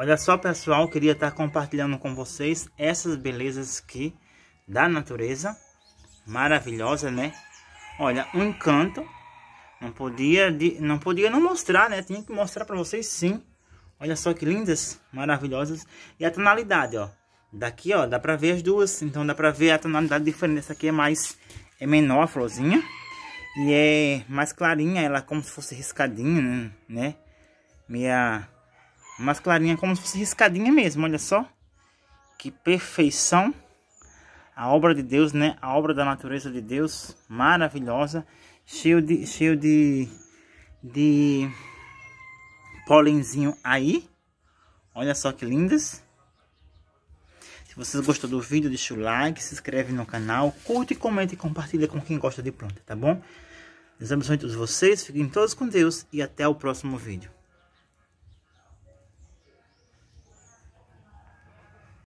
Olha só, pessoal, queria estar compartilhando com vocês essas belezas aqui da natureza. Maravilhosa, né? Olha, um encanto. Não podia, não podia não mostrar, né? Tinha que mostrar para vocês sim. Olha só que lindas, maravilhosas. E a tonalidade, ó. Daqui, ó, dá pra ver as duas. Então dá pra ver a tonalidade diferente. Essa aqui é mais, é menor a florzinha. E é mais clarinha, ela é como se fosse riscadinha, né? Meia mais clarinha como se fosse riscadinha mesmo, olha só. Que perfeição. A obra de Deus, né? A obra da natureza de Deus, maravilhosa. Cheio de, cheio de, de pólenzinho aí. Olha só que lindas. Se vocês gostou do vídeo, deixa o like, se inscreve no canal, curte, comenta e compartilha com quem gosta de planta, tá bom? Deus abençoe todos vocês, fiquem todos com Deus e até o próximo vídeo.